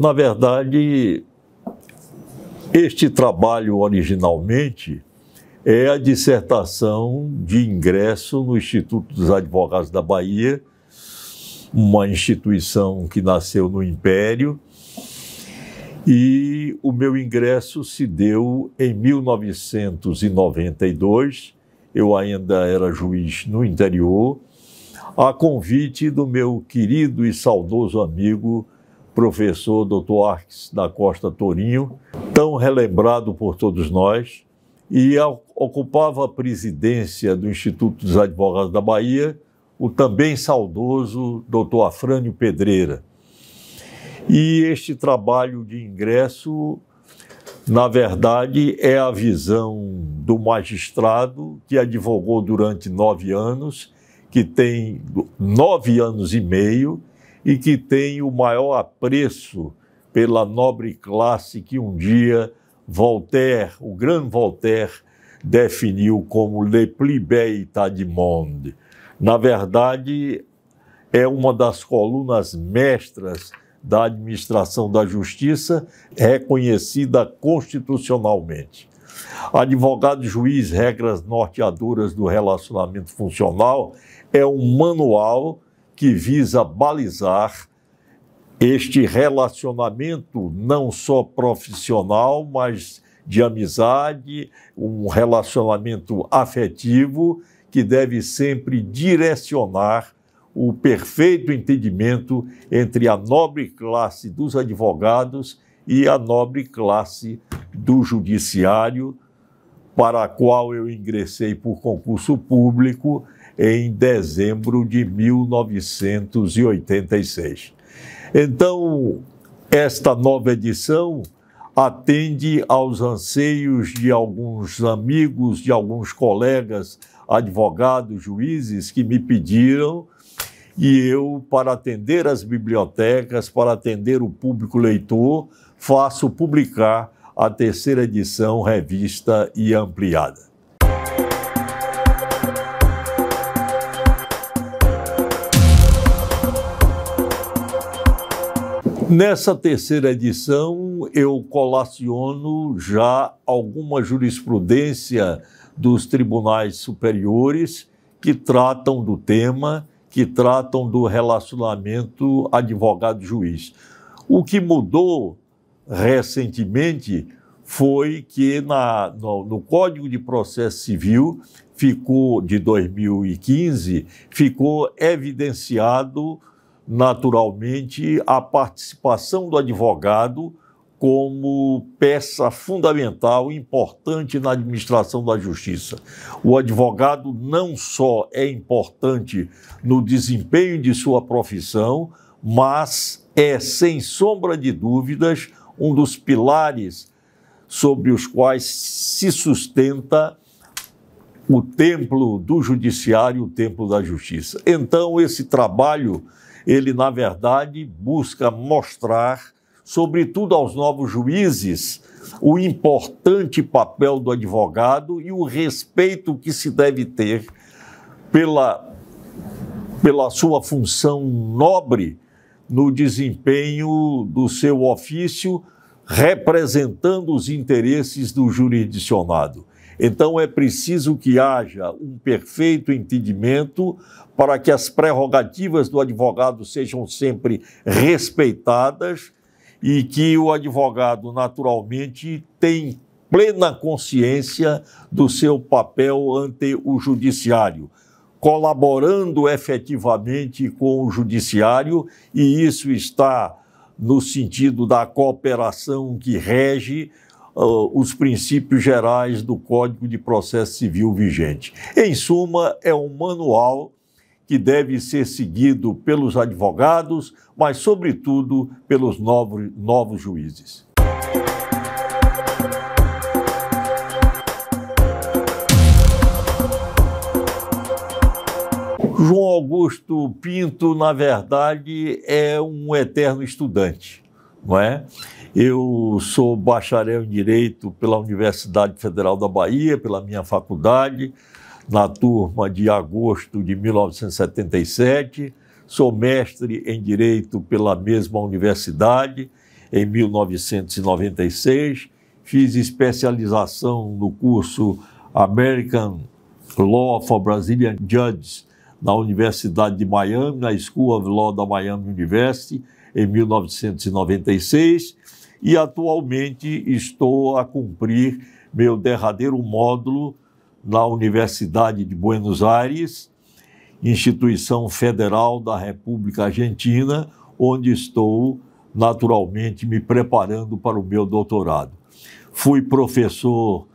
Na verdade, este trabalho originalmente é a dissertação de ingresso no Instituto dos Advogados da Bahia, uma instituição que nasceu no Império. E o meu ingresso se deu em 1992. Eu ainda era juiz no interior, a convite do meu querido e saudoso amigo professor Dr. Arques da Costa Torinho, tão relembrado por todos nós, e ocupava a presidência do Instituto dos Advogados da Bahia o também saudoso Dr. Afrânio Pedreira. E este trabalho de ingresso, na verdade, é a visão do magistrado que advogou durante nove anos, que tem nove anos e meio e que tem o maior apreço pela nobre classe que um dia Voltaire, o grande Voltaire, definiu como le plus belle du monde. Na verdade, é uma das colunas mestras da administração da justiça, reconhecida constitucionalmente. Advogado juiz, regras norteadoras do relacionamento funcional é um manual que visa balizar este relacionamento não só profissional, mas de amizade, um relacionamento afetivo que deve sempre direcionar o perfeito entendimento entre a nobre classe dos advogados e a nobre classe do judiciário, para a qual eu ingressei por concurso público em dezembro de 1986. Então, esta nova edição atende aos anseios de alguns amigos, de alguns colegas, advogados, juízes que me pediram e eu, para atender as bibliotecas, para atender o público leitor, faço publicar a terceira edição, revista e ampliada. Nessa terceira edição, eu colaciono já alguma jurisprudência dos tribunais superiores que tratam do tema, que tratam do relacionamento advogado-juiz. O que mudou recentemente foi que na, no, no, Código de Processo Civil ficou de 2015 ficou evidenciado naturalmente, a participação do advogado como peça fundamental, importante na administração da justiça. O advogado não só é importante no desempenho de sua profissão, mas é, sem sombra de dúvidas, um dos pilares sobre os quais se sustenta o templo do judiciário, o templo da justiça. Então, esse trabalho ele, na verdade, busca mostrar, sobretudo aos novos juízes, o importante papel do advogado e o respeito que se deve ter pela, pela sua função nobre no desempenho do seu ofício, representando os interesses do jurisdicionado. Então é preciso que haja um perfeito entendimento para que as prerrogativas do advogado sejam sempre respeitadas e que o advogado naturalmente tenha plena consciência do seu papel ante o judiciário, colaborando efetivamente com o judiciário, e isso está no sentido da cooperação que rege uh, os princípios gerais do Código de Processo Civil vigente. Em suma, é um manual que deve ser seguido pelos advogados, mas, sobretudo, pelos novos, novos juízes. João Augusto Pinto, na verdade, é um eterno estudante não é? Eu sou bacharel em Direito pela Universidade Federal da Bahia, pela minha faculdade, na turma de agosto de 1977. Sou mestre em Direito pela mesma universidade, em 1996. Fiz especialização no curso American Law for Brazilian Judges na Universidade de Miami, na School of Law da Miami University, em 1996, e atualmente estou a cumprir meu derradeiro módulo na Universidade de Buenos Aires, instituição federal da República Argentina, onde estou naturalmente me preparando para o meu doutorado. Fui professor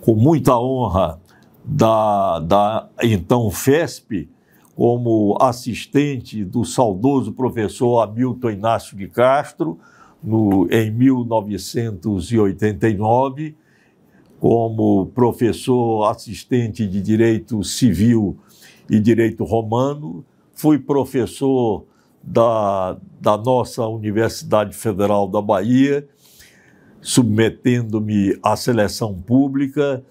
com muita honra da, da então FESP, como assistente do saudoso professor Hamilton Inácio de Castro, no, em 1989, como professor assistente de Direito Civil e Direito Romano, fui professor da, da nossa Universidade Federal da Bahia, submetendo-me à seleção pública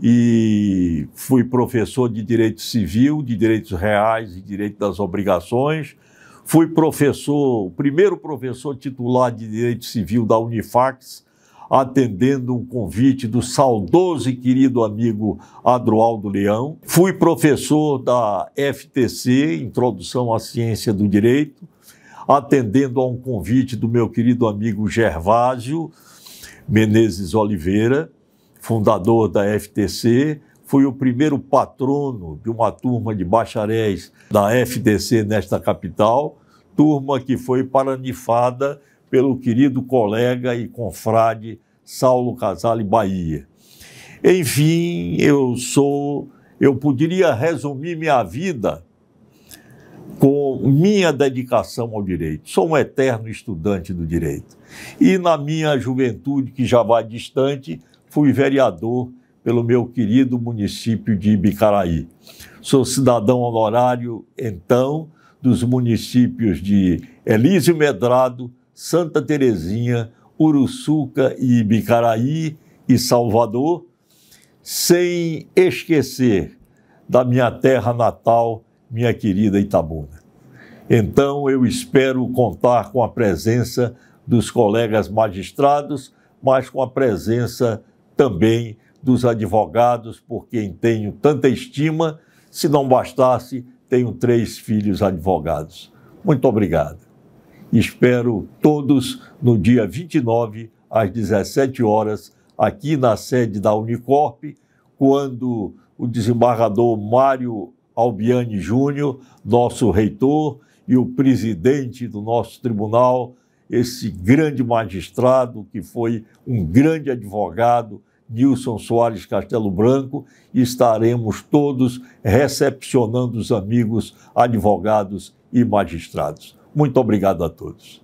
e fui professor de direito civil, de direitos reais e direito das obrigações. Fui professor, o primeiro professor titular de direito civil da Unifax, atendendo um convite do saudoso e querido amigo Adroaldo Leão. Fui professor da FTC, Introdução à Ciência do Direito, atendendo a um convite do meu querido amigo Gervásio Menezes Oliveira fundador da FTC, fui o primeiro patrono de uma turma de bacharéis da FTC nesta capital, turma que foi paranifada pelo querido colega e confrade Saulo Casale Bahia. Enfim, eu sou, eu poderia resumir minha vida com minha dedicação ao direito. Sou um eterno estudante do direito. E na minha juventude, que já vai distante, fui vereador pelo meu querido município de Ibicaraí. Sou cidadão honorário, então, dos municípios de Elísio Medrado, Santa Terezinha, Uruçuca e Ibicaraí e Salvador, sem esquecer da minha terra natal, minha querida Itabuna. Então, eu espero contar com a presença dos colegas magistrados, mas com a presença também dos advogados, por quem tenho tanta estima. Se não bastasse, tenho três filhos advogados. Muito obrigado. Espero todos no dia 29, às 17 horas, aqui na sede da Unicorp, quando o desembargador Mário Albiani Júnior, nosso reitor, e o presidente do nosso tribunal, esse grande magistrado que foi um grande advogado, Nilson Soares Castelo Branco, e estaremos todos recepcionando os amigos advogados e magistrados. Muito obrigado a todos.